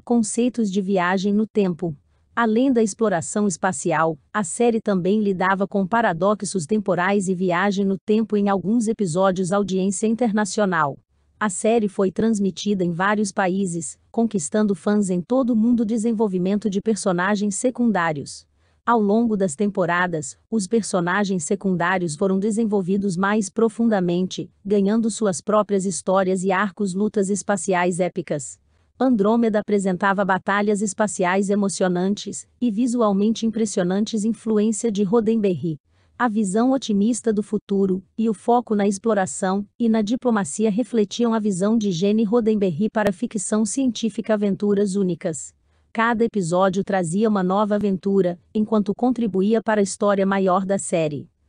conceitos de viagem no tempo. Além da exploração espacial, a série também lidava com paradoxos temporais e viagem no tempo em alguns episódios audiência internacional. A série foi transmitida em vários países, conquistando fãs em todo o mundo desenvolvimento de personagens secundários. Ao longo das temporadas, os personagens secundários foram desenvolvidos mais profundamente, ganhando suas próprias histórias e arcos lutas espaciais épicas. Andrômeda apresentava batalhas espaciais emocionantes e visualmente impressionantes influência de Rodenberry, a visão otimista do futuro e o foco na exploração e na diplomacia refletiam a visão de Gene Rodenberry para a ficção científica Aventuras Únicas. Cada episódio trazia uma nova aventura, enquanto contribuía para a história maior da série.